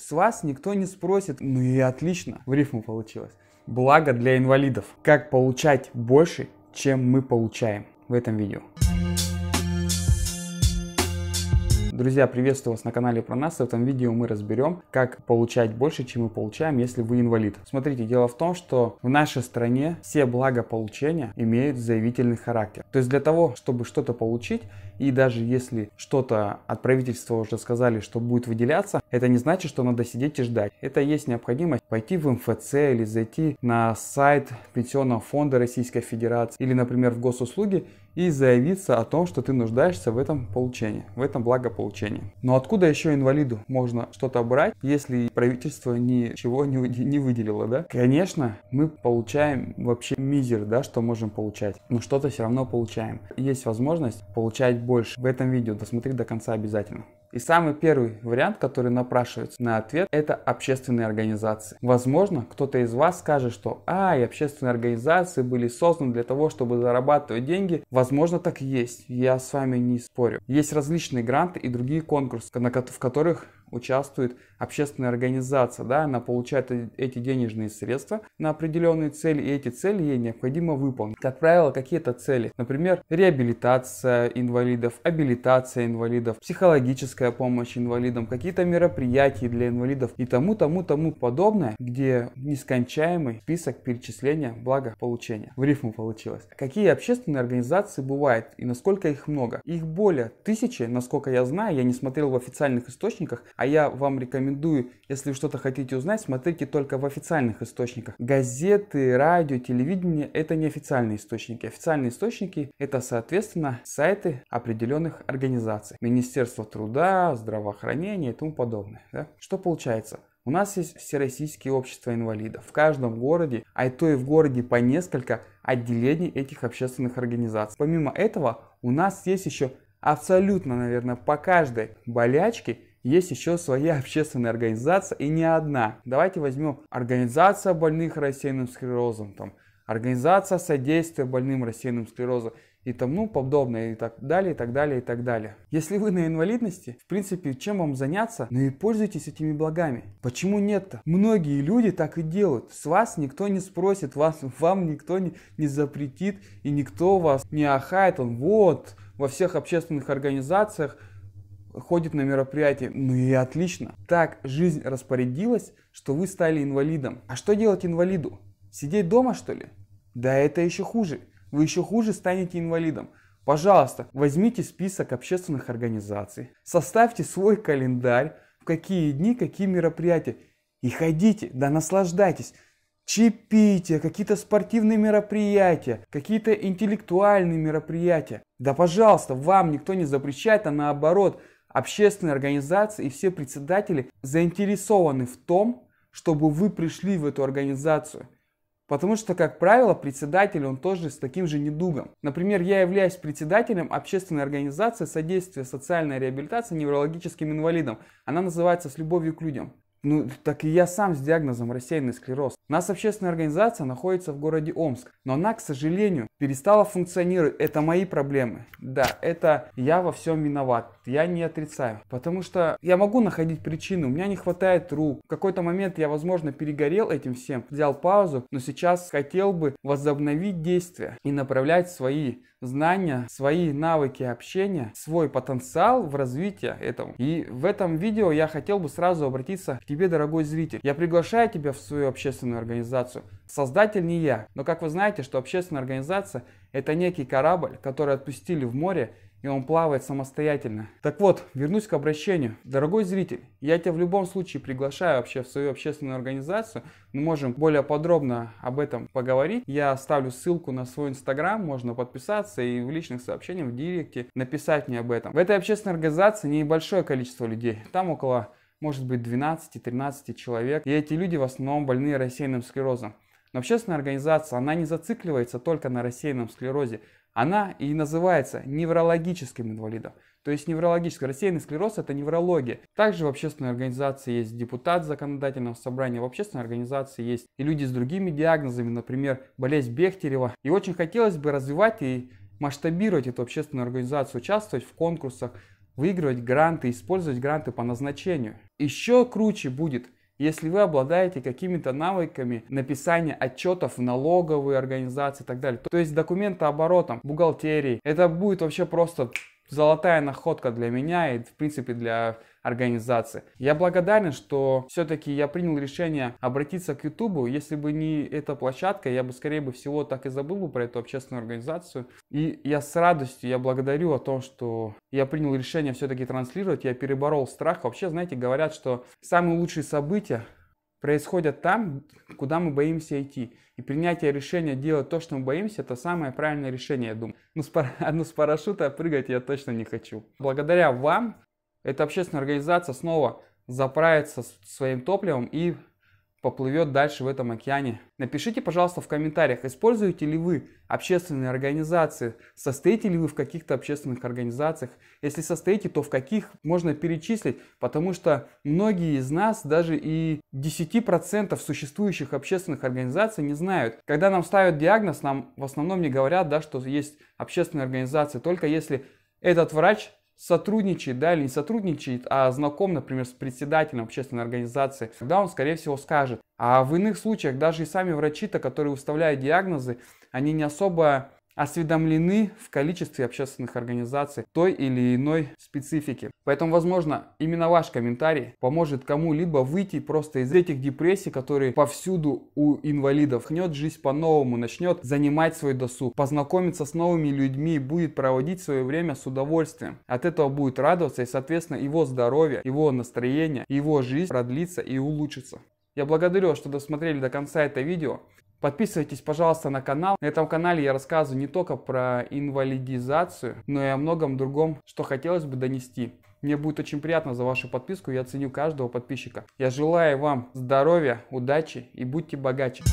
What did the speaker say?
С вас никто не спросит. Ну и отлично, в рифму получилось. Благо для инвалидов. Как получать больше, чем мы получаем в этом видео. Друзья, приветствую вас на канале про нас. В этом видео мы разберем, как получать больше, чем мы получаем, если вы инвалид. Смотрите, дело в том, что в нашей стране все блага получения имеют заявительный характер. То есть для того, чтобы что-то получить, и даже если что-то от правительства уже сказали, что будет выделяться, это не значит, что надо сидеть и ждать. Это есть необходимость пойти в МФЦ или зайти на сайт Пенсионного фонда Российской Федерации или, например, в госуслуги и заявиться о том, что ты нуждаешься в этом получении, в этом благополучении. Но откуда еще инвалиду можно что-то брать, если правительство ничего не, не выделило, да? Конечно, мы получаем вообще мизер, да, что можем получать, но что-то все равно получаем. Есть возможность получать больше. В этом видео досмотри до конца обязательно. И самый первый вариант, который напрашивается на ответ, это общественные организации. Возможно, кто-то из вас скажет, что «А, и общественные организации были созданы для того, чтобы зарабатывать деньги». Возможно, так и есть. Я с вами не спорю. Есть различные гранты и другие конкурсы, в которых участвует общественная организация, да, она получает э, эти денежные средства на определенные цели, и эти цели ей необходимо выполнить. Как правило, какие-то цели, например, реабилитация инвалидов, абилитация инвалидов, психологическая помощь инвалидам, какие-то мероприятия для инвалидов и тому, тому, тому подобное, где нескончаемый список перечисления благополучения. В рифму получилось. Какие общественные организации бывают и насколько их много? Их более тысячи, насколько я знаю, я не смотрел в официальных источниках, а я вам рекомендую, если что-то хотите узнать, смотрите только в официальных источниках. Газеты, радио, телевидение – это неофициальные источники. Официальные источники – это, соответственно, сайты определенных организаций. Министерство труда, здравоохранения и тому подобное. Да? Что получается? У нас есть Всероссийские общества инвалидов. В каждом городе, а то и в городе по несколько отделений этих общественных организаций. Помимо этого, у нас есть еще абсолютно, наверное, по каждой болячке есть еще своя общественная организация, и не одна. Давайте возьмем организация больных рассеянным склерозом, там, организация содействия больным рассеянным склерозом и тому подобное, и так далее, и так далее, и так далее. Если вы на инвалидности, в принципе, чем вам заняться, ну и пользуйтесь этими благами. Почему нет-то? Многие люди так и делают. С вас никто не спросит, вас, вам никто не, не запретит, и никто вас не ахает, он вот, во всех общественных организациях ходит на мероприятие. Ну и отлично. Так жизнь распорядилась, что вы стали инвалидом. А что делать инвалиду? Сидеть дома, что ли? Да это еще хуже. Вы еще хуже станете инвалидом. Пожалуйста, возьмите список общественных организаций, составьте свой календарь, в какие дни, какие мероприятия. И ходите, да наслаждайтесь. Чипите, какие-то спортивные мероприятия, какие-то интеллектуальные мероприятия. Да пожалуйста, вам никто не запрещает, а наоборот, общественные организации и все председатели заинтересованы в том, чтобы вы пришли в эту организацию. Потому что, как правило, председатель, он тоже с таким же недугом. Например, я являюсь председателем общественной организации содействия социальной реабилитации неврологическим инвалидам. Она называется «С любовью к людям». Ну, так и я сам с диагнозом рассеянный склероз. У нас общественная организация находится в городе Омск, но она, к сожалению, перестала функционировать. Это мои проблемы. Да, это я во всем виноват. Я не отрицаю, потому что я могу находить причины, у меня не хватает рук. В какой-то момент я, возможно, перегорел этим всем, взял паузу, но сейчас хотел бы возобновить действия и направлять свои знания, свои навыки общения, свой потенциал в развитии этому. И в этом видео я хотел бы сразу обратиться к тебе, дорогой зритель. Я приглашаю тебя в свою общественную организацию. Создатель не я, но как вы знаете, что общественная организация это некий корабль, который отпустили в море и он плавает самостоятельно. Так вот, вернусь к обращению. Дорогой зритель, я тебя в любом случае приглашаю вообще в свою общественную организацию. Мы можем более подробно об этом поговорить. Я оставлю ссылку на свой инстаграм, можно подписаться и в личных сообщениях, в директе написать мне об этом. В этой общественной организации небольшое количество людей. Там около, может быть, 12-13 человек. И эти люди в основном больны рассеянным склерозом. Но общественная организация, она не зацикливается только на рассеянном склерозе. Она и называется неврологическим инвалидом. То есть неврологический рассеянный склероз – это неврология. Также в общественной организации есть депутат законодательного собрания, в общественной организации есть и люди с другими диагнозами, например, болезнь Бехтерева. И очень хотелось бы развивать и масштабировать эту общественную организацию, участвовать в конкурсах, выигрывать гранты, использовать гранты по назначению. Еще круче будет – если вы обладаете какими-то навыками написания отчетов в налоговые организации и так далее, то, то есть документооборотом, бухгалтерии, это будет вообще просто золотая находка для меня и, в принципе, для организации. Я благодарен, что все-таки я принял решение обратиться к YouTube. Если бы не эта площадка, я бы скорее бы всего так и забыл бы про эту общественную организацию. И я с радостью, я благодарю о том, что я принял решение все-таки транслировать, я переборол страх. Вообще, знаете, говорят, что самые лучшие события происходят там, куда мы боимся идти. И принятие решения делать то, что мы боимся, это самое правильное решение, я думаю. Ну, с, пар... ну, с парашюта прыгать я точно не хочу. Благодаря вам эта общественная организация снова заправится своим топливом и поплывет дальше в этом океане. Напишите, пожалуйста, в комментариях, используете ли вы общественные организации, состоите ли вы в каких-то общественных организациях. Если состоите, то в каких можно перечислить, потому что многие из нас даже и 10% существующих общественных организаций не знают. Когда нам ставят диагноз, нам в основном не говорят, да, что есть общественные организации, только если этот врач сотрудничает, да, или не сотрудничает, а знаком, например, с председателем общественной организации, тогда он, скорее всего, скажет. А в иных случаях даже и сами врачи-то, которые выставляют диагнозы, они не особо осведомлены в количестве общественных организаций той или иной специфики. Поэтому, возможно, именно ваш комментарий поможет кому-либо выйти просто из этих депрессий, которые повсюду у инвалидов. Хнет жизнь по-новому, начнет занимать свой досуг, познакомиться с новыми людьми, будет проводить свое время с удовольствием. От этого будет радоваться и, соответственно, его здоровье, его настроение, его жизнь продлится и улучшится. Я благодарю вас, что досмотрели до конца это видео. Подписывайтесь, пожалуйста, на канал. На этом канале я рассказываю не только про инвалидизацию, но и о многом другом, что хотелось бы донести. Мне будет очень приятно за вашу подписку, я ценю каждого подписчика. Я желаю вам здоровья, удачи и будьте богаче.